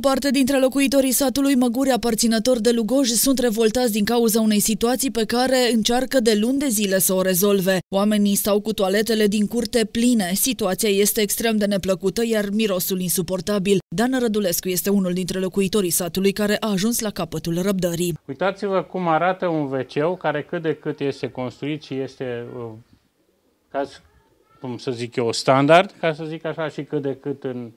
parte dintre locuitorii satului Măguri aparținător de Lugoj sunt revoltați din cauza unei situații pe care încearcă de luni de zile să o rezolve. Oamenii stau cu toaletele din curte pline, situația este extrem de neplăcută, iar mirosul insuportabil. Dan Rădulescu este unul dintre locuitorii satului care a ajuns la capătul răbdării. Uitați-vă cum arată un wc care cât de cât este construit și este, uh, ca, cum să zic eu, standard, ca să zic așa, și cât de cât în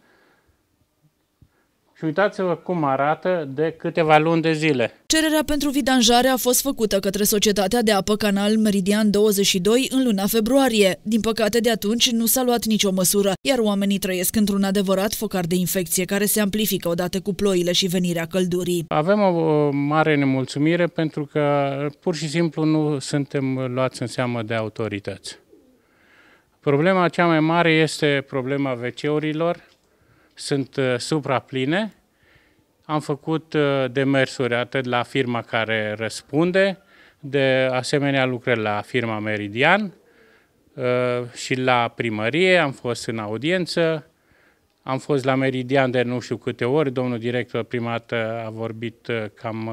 și uitați-vă cum arată de câteva luni de zile. Cererea pentru vidanjare a fost făcută către Societatea de Apă Canal Meridian 22 în luna februarie. Din păcate, de atunci nu s-a luat nicio măsură, iar oamenii trăiesc într-un adevărat focar de infecție care se amplifică odată cu ploile și venirea căldurii. Avem o mare nemulțumire pentru că pur și simplu nu suntem luați în seamă de autorități. Problema cea mai mare este problema veceurilor sunt uh, suprapline. Am făcut uh, demersuri atât la firma care răspunde, de asemenea lucrări la firma Meridian uh, și la primărie, am fost în audiență, am fost la Meridian de nu știu câte ori, domnul director primat a vorbit cam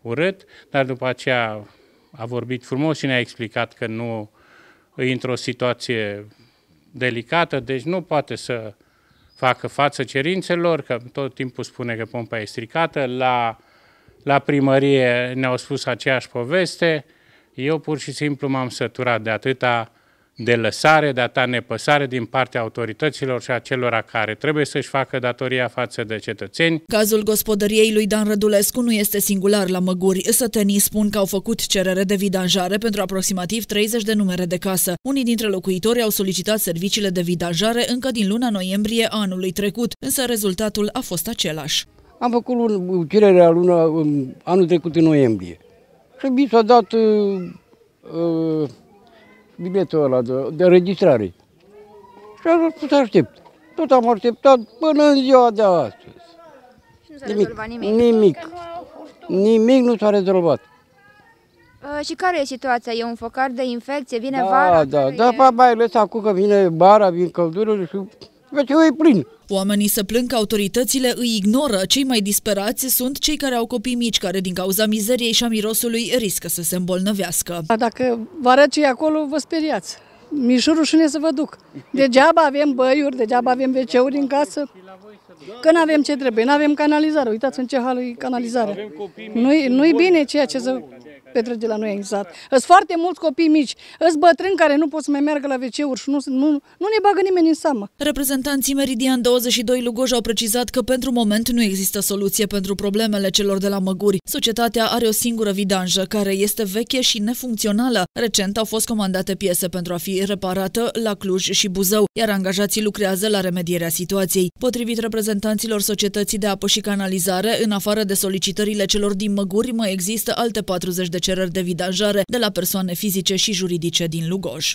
urât, dar după aceea a vorbit frumos și ne-a explicat că nu într-o situație delicată, deci nu poate să facă față cerințelor, că tot timpul spune că pompa e stricată, la, la primărie ne-au spus aceeași poveste. Eu pur și simplu m-am săturat de atâta de lăsare, de a ta nepăsare din partea autorităților și a celor care trebuie să-și facă datoria față de cetățeni. Cazul gospodăriei lui Dan Rădulescu nu este singular la Măguri. Sătenii spun că au făcut cerere de vidanjare pentru aproximativ 30 de numere de casă. Unii dintre locuitori au solicitat serviciile de vidanjare încă din luna noiembrie anului trecut, însă rezultatul a fost același. Am făcut cererea luna, anul trecut în noiembrie și mi s-a dat uh, uh biletul ăla de, de registrare. Și am spus aștept. Tot am așteptat până în ziua de astăzi. Și nu s-a nimic. rezolvat nimic? Nimic. Nimic nu s-a rezolvat. Uh, și care e situația? E un focar de infecție? Vine da, vara? Da, da, da, mai ales acum că vine bara, vin căldurile și pe e plin. Oamenii se plâng că autoritățile îi ignoră. Cei mai disperați sunt cei care au copii mici, care din cauza mizeriei și a mirosului riscă să se îmbolnăvească. Dacă vă arăt ce acolo, vă speriați. Mi-e și rușine să vă duc. Degeaba avem băiuri, degeaba avem veceuri în casă. Că nu avem ce trebuie, nu avem canalizare. Uitați în ce hal e canalizarea. Nu-i nu bine ceea ce se petrece la noi exact. Sunt foarte mulți copii mici, sunt bătrâni care nu pot să mai meargă la wc și nu, nu, nu ne bagă nimeni în seamă. Reprezentanții Meridian 22 Lugoj au precizat că pentru moment nu există soluție pentru problemele celor de la Măguri. Societatea are o singură vidanjă, care este veche și nefuncțională. Recent au fost comandate piese pentru a fi reparată la Cluj și Buzău, iar angajații lucrează la remedierea situației. Potrivit Potrivit reprezentanților Societății de Apă și Canalizare, în afară de solicitările celor din Măguri, mai există alte 40 de cereri de vidajare de la persoane fizice și juridice din Lugoj.